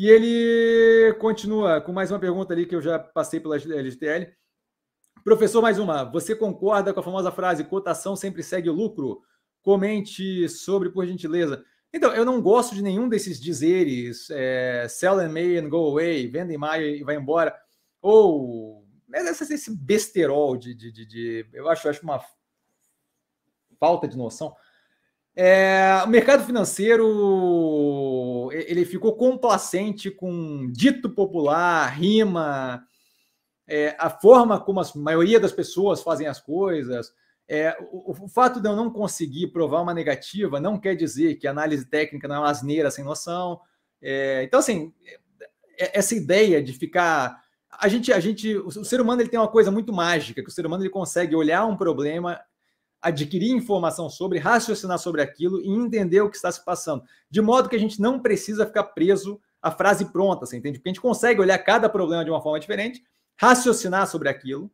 E ele continua com mais uma pergunta ali que eu já passei pela LGTL. Professor, mais uma. Você concorda com a famosa frase cotação sempre segue o lucro? Comente sobre, por gentileza. Então, eu não gosto de nenhum desses dizeres, é, sell and may and go away, venda em maio e vai embora, ou esse, esse besterol de, de, de, de eu acho, acho uma falta de noção. É, o mercado financeiro ele ficou complacente com dito popular, rima, é, a forma como a maioria das pessoas fazem as coisas. É, o, o, fato de eu não conseguir provar uma negativa não quer dizer que a análise técnica não é uma asneira sem noção. É, então, assim, é, essa ideia de ficar. A gente, a gente, o ser humano ele tem uma coisa muito mágica, que o ser humano ele consegue olhar um problema adquirir informação sobre, raciocinar sobre aquilo e entender o que está se passando. De modo que a gente não precisa ficar preso à frase pronta, você entende? Porque a gente consegue olhar cada problema de uma forma diferente, raciocinar sobre aquilo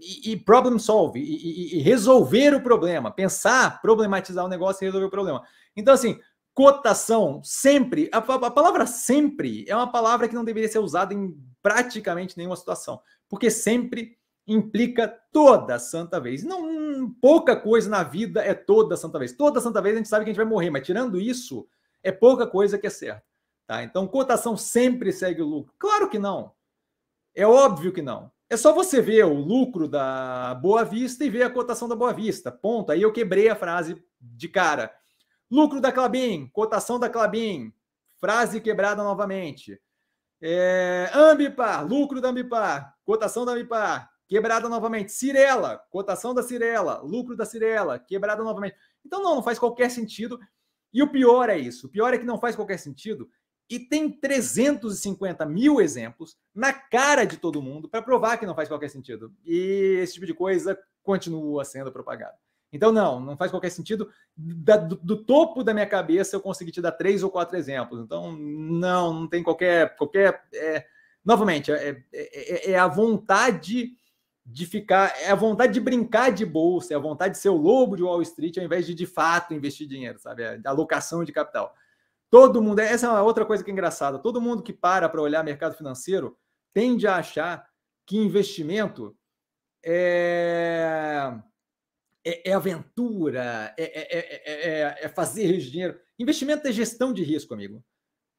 e, e problem solve, e, e, e resolver o problema, pensar, problematizar o negócio e resolver o problema. Então, assim, cotação, sempre, a, a, palavra sempre é uma palavra que não deveria ser usada em praticamente nenhuma situação, porque sempre implica toda santa vez. Não pouca coisa na vida é toda santa vez. Toda santa vez a gente sabe que a gente vai morrer, mas tirando isso, é pouca coisa que é certa, tá? Então, cotação sempre segue o lucro. Claro que não. É óbvio que não. É só você ver o lucro da Boa Vista e ver a cotação da Boa Vista. Ponto. Aí eu quebrei a frase de cara. Lucro da Clabin, cotação da Clabin, frase quebrada novamente. É, Ambipar, lucro da Ambipar, cotação da Ambipar, quebrada novamente. Cirela, cotação da Cirela, lucro da Cirela, quebrada novamente. Então, não, não faz qualquer sentido. E o pior é isso: o pior é que não faz qualquer sentido e tem 350 mil exemplos na cara de todo mundo para provar que não faz qualquer sentido. E esse tipo de coisa continua sendo propagada. Então, não, não faz qualquer sentido. Da, do, do, topo da minha cabeça eu consegui te dar três ou quatro exemplos. Então, não, não tem qualquer. qualquer é, novamente, é, é, é, é a vontade de ficar, é a vontade de brincar de bolsa, é a vontade de ser o lobo de Wall Street ao invés de de fato investir dinheiro, sabe? A alocação de capital. Todo mundo, essa é uma outra coisa que é engraçada. Todo mundo que para para olhar mercado financeiro tende a achar que investimento é, é, é aventura, é, é, é fazer dinheiro. Investimento é gestão de risco, amigo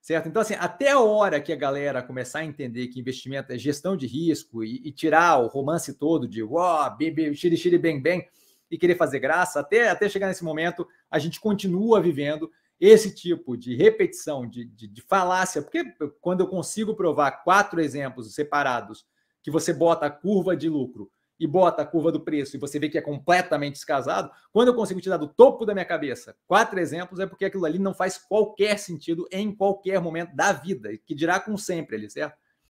certo? Então, assim, até a hora que a galera começar a entender que investimento é gestão de risco e, e tirar o romance todo de ó, oh, xiri, xiri, bem, bem, e querer fazer graça, até, até chegar nesse momento, a gente continua vivendo esse tipo de repetição, de, de, de falácia, porque quando eu consigo provar quatro exemplos separados que você bota a curva de lucro e bota a curva do preço e você vê que é completamente descasado, quando eu consigo tirar do topo da minha cabeça quatro exemplos, é porque aquilo ali não faz qualquer sentido em qualquer momento da vida, que dirá com sempre ali, certo?